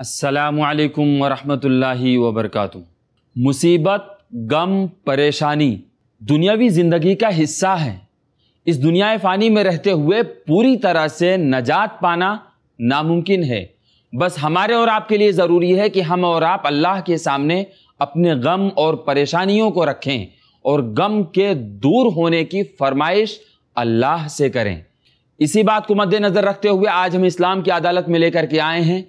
असलकम वरहि वबरक मुसीबत गम परेशानी दुनियावी ज़िंदगी का हिस्सा है इस दुनिया फ़ानी में रहते हुए पूरी तरह से नजात पाना नामुमकिन है बस हमारे और आपके लिए ज़रूरी है कि हम और आप अल्लाह के सामने अपने गम और परेशानियों को रखें और गम के दूर होने की फरमाइश अल्लाह से करें इसी बात को मद्देनज़र रखते हुए आज हम इस्लाम की अदालत में लेकर के आए हैं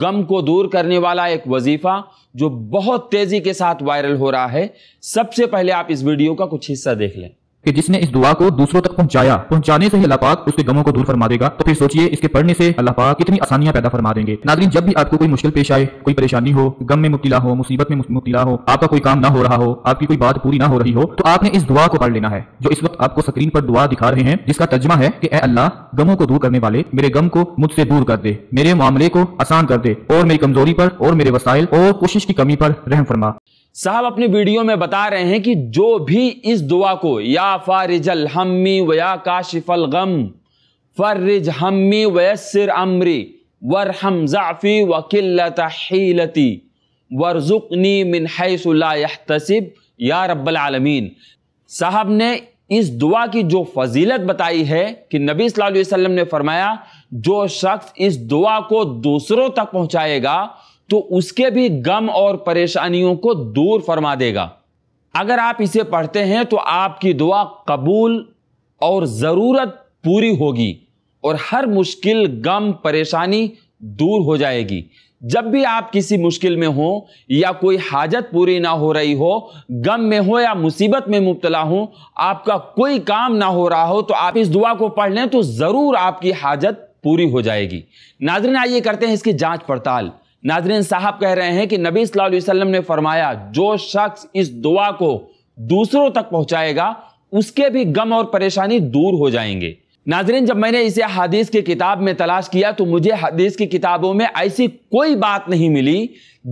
गम को दूर करने वाला एक वजीफा जो बहुत तेजी के साथ वायरल हो रहा है सबसे पहले आप इस वीडियो का कुछ हिस्सा देख लें कि जिसने इस दुआ को दूसरों तक पहुंचाया पहुंचाने से ही अल्लाह पाक उसके गमों को दूर फरमा देगा तो फिर सोचिए इसके पढ़ने से अल्लाह पाक कितनी आसानियां पैदा फरमा देंगे नाजरीन जब भी आपको कोई मुश्किल पेश आए कोई परेशानी हो गम में मुबतला हो मुसीबत में मुबतला हो आपका कोई काम ना हो रहा हो आपकी कोई बात पूरी ना हो रही हो तो आपने इस दुआ को पढ़ लेना है जो इस वक्त आपको स्क्रीन पर दुआ दिखा रहे हैं जिसका तर्जमा है कि अल्लाह गमों को दूर करने वाले मेरे गम को मुझसे दूर कर दे मेरे मामले को आसान कर दे और मेरी कमजोरी पर और मेरे वसाइल और कोशिश की कमी पर रहम फरमा साहब अपनी वीडियो में बता रहे हैं कि जो भी इस दुआ को या फारिजल हम्मी व या काशिफल गम फर्रिज हम्मी वयसर अमरी वर हम जाफ़ी वकिल्लत हीलती जुकनी मिन हैसलाहतसिब या रब्बालमीन साहब ने इस दुआ की जो फजीलत बताई है कि नबी सल्लल्लाहु अलैहि वसल्लम ने फरमाया जो शख्स इस दुआ को दूसरों तक पहुंचाएगा तो उसके भी गम और परेशानियों को दूर फरमा देगा अगर आप इसे पढ़ते हैं तो आपकी दुआ कबूल और ज़रूरत पूरी होगी और हर मुश्किल गम परेशानी दूर हो जाएगी जब भी आप किसी मुश्किल में हो या कोई हाजत पूरी ना हो रही हो गम में हो या मुसीबत में मुबतला हो आपका कोई काम ना हो रहा हो तो आप इस दुआ को पढ़ लें तो ज़रूर आपकी हाजत पूरी हो जाएगी नाजरीन आइए करते हैं इसकी जांच पड़ताल नाजरीन साहब कह रहे हैं कि नबी वसल्लम ने फरमाया जो शख्स इस दुआ को दूसरों तक पहुंचाएगा उसके भी गम और परेशानी दूर हो जाएंगे नाजरीन जब मैंने इसे हदीस की किताब में तलाश किया तो मुझे हदीस की किताबों में ऐसी कोई बात नहीं मिली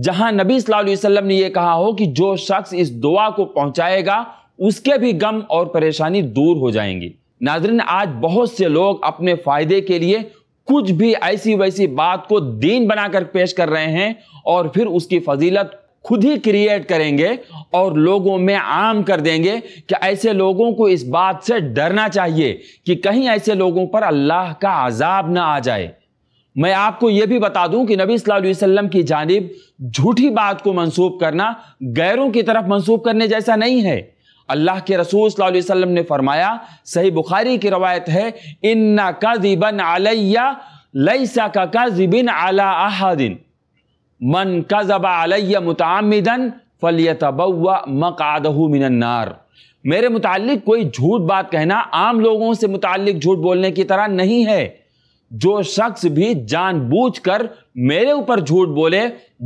जहां नबी वसल्लम ने यह कहा हो कि जो शख्स इस दुआ को पहुंचाएगा उसके भी गम और परेशानी दूर हो जाएंगी नाजरीन आज बहुत से लोग अपने फ़ायदे के लिए कुछ भी ऐसी वैसी बात को दीन बनाकर पेश कर रहे हैं और फिर उसकी फजीलत खुद ही क्रिएट करेंगे और लोगों में आम कर देंगे कि ऐसे लोगों को इस बात से डरना चाहिए कि कहीं ऐसे लोगों पर अल्लाह का आज़ाब ना आ जाए मैं आपको यह भी बता दूं कि नबी वसल्लम की जानब झूठी बात को मंसूब करना गैरों की तरफ मंसूब करने जैसा नहीं है अल्लाह के रसूल सल्लल्लाहु अलैहि वसल्लम ने फरमाया सही बुखारी की रवायत है इन्ना का अलैया लैसा का का अला अहदिन मन का जबा अलैया मुतामदन फलियतबा मकादहू मिनन्नार मेरे मुतालिक कोई झूठ बात कहना आम लोगों से मुतालिक झूठ बोलने की तरह नहीं है जो शख्स भी जानबूझकर मेरे ऊपर झूठ बोले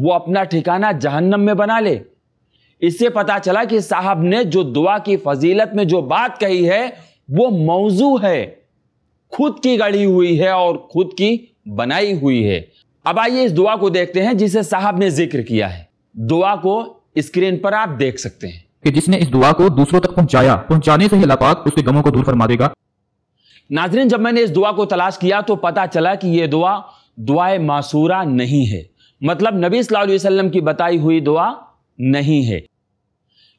वो अपना ठिकाना जहन्नम में बना ले इससे पता चला कि साहब ने जो दुआ की फजीलत में जो बात कही है वो मौजू है खुद की गढ़ी हुई है और खुद की बनाई हुई है अब आइए इस दुआ को देखते हैं जिसे साहब ने जिक्र किया है दुआ को स्क्रीन पर आप देख सकते हैं कि जिसने इस दुआ को दूसरों तक पहुंचाया पहुंचाने से ही अल्लाह उसके गमों को दूर फरमा देगा नाजरीन जब मैंने इस दुआ को तलाश किया तो पता चला कि यह दुआ दुआ मासूरा नहीं है मतलब नबी सल्लल्लाहु अलैहि वसल्लम की बताई हुई दुआ नहीं है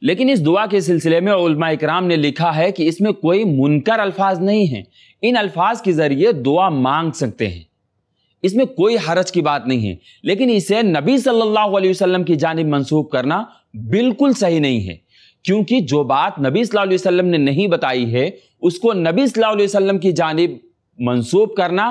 लेकिन इस दुआ के सिलसिले में इकराम ने लिखा है कि इसमें कोई मुनकर अल्फाज नहीं है इन अल्फाज के ज़रिए दुआ मांग सकते हैं इसमें कोई हरज की बात नहीं है लेकिन इसे नबी सल्लल्लाहु अलैहि वसल्लम की जानब मंसूब करना बिल्कुल सही नहीं है क्योंकि जो बात नबी सल्लल्लाहु अलैहि वसल्लम ने नहीं बताई है उसको नबी सल्लल्लाहु अलैहि वसल्लम की जानब मनसूब करना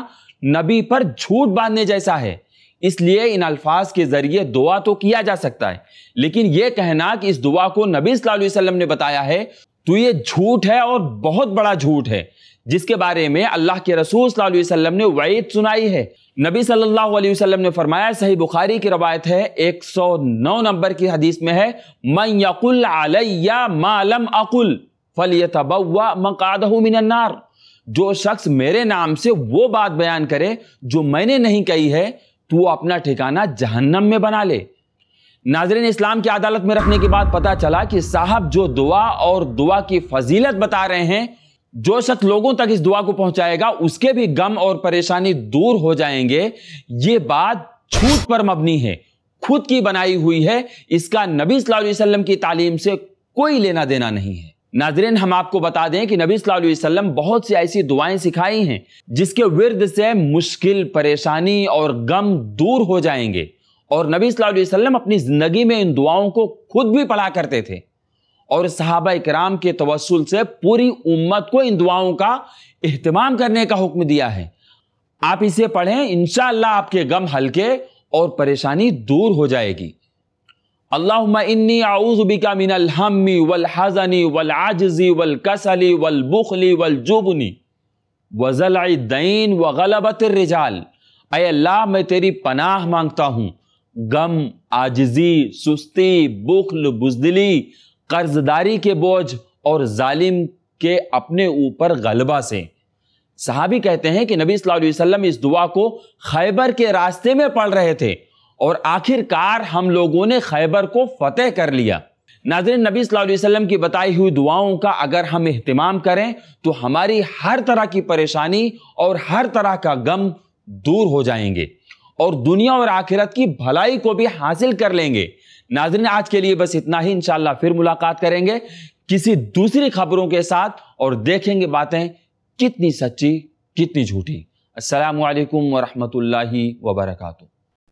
नबी पर झूठ बांधने जैसा है इसलिए इन अल्फाज के ज़रिए दुआ तो किया जा सकता है लेकिन यह कहना कि इस दुआ को नबी वसल्लम ने बताया है तो ये झूठ है और बहुत बड़ा झूठ है जिसके बारे में अल्लाह के रसूल सल्लल्लाहु अलैहि वसल्लम ने वईद सुनाई है नबी सल्लल्लाहु अलैहि वसल्लम ने फरमाया सही बुखारी की रवायत है 109 नंबर की हदीस में है मन यकुल अलैया मालम अकुल फल मकादहु मकादह मिनन्नार जो शख्स मेरे नाम से वो बात बयान करे जो मैंने नहीं कही है तू अपना ठिकाना जहन्नम में बना ले नाजरन इस्लाम की अदालत में रखने के बाद पता चला कि साहब जो दुआ और दुआ की फजीलत बता रहे हैं जो शख्स लोगों तक इस दुआ को पहुंचाएगा उसके भी गम और परेशानी दूर हो जाएंगे ये बात छूट पर मबनी है खुद की बनाई हुई है इसका नबी सल्लल्लाहु अलैहि वसल्लम की तालीम से कोई लेना देना नहीं है नाजरीन हम आपको बता दें कि नबी सल्लल्लाहु अलैहि वसल्लम बहुत सी ऐसी दुआएं सिखाई हैं जिसके विरद से मुश्किल परेशानी और गम दूर हो जाएंगे और नबी सल्लल्लाहु अलैहि वसल्लम अपनी ज़िंदगी में इन दुआओं को खुद भी पढ़ा करते थे और सहाबा कराम के तवसल से पूरी उम्मत को इन दुआओं का अहतमाम करने का हुक्म दिया है आप इसे पढ़ें इन आपके गम हल्के और परेशानी दूर हो जाएगी अल्लाहनी वल हज़नी वल वल कसली वल बुखली वल जुबनी व गलबत रिजाल अल्लाह मैं तेरी पनाह मांगता हूँ गम आजजी सुस्ती बुखल बुजदली कर्जदारी के बोझ और जालिम के अपने ऊपर गलबा से सहाबी कहते हैं कि नबी सल्लल्लाहु अलैहि वसल्लम इस दुआ को खैबर के रास्ते में पढ़ रहे थे और आखिरकार हम लोगों ने खैबर को फतेह कर लिया नाजरन नबी वसल्लम की बताई हुई दुआओं का अगर हम अहतमाम करें तो हमारी हर तरह की परेशानी और हर तरह का गम दूर हो जाएंगे और दुनिया और आखिरत की भलाई को भी हासिल कर लेंगे नाजरन आज के लिए बस इतना ही इनशाला फिर मुलाकात करेंगे किसी दूसरी खबरों के साथ और देखेंगे बातें कितनी सच्ची कितनी झूठी असलकम वरहमल वबरकू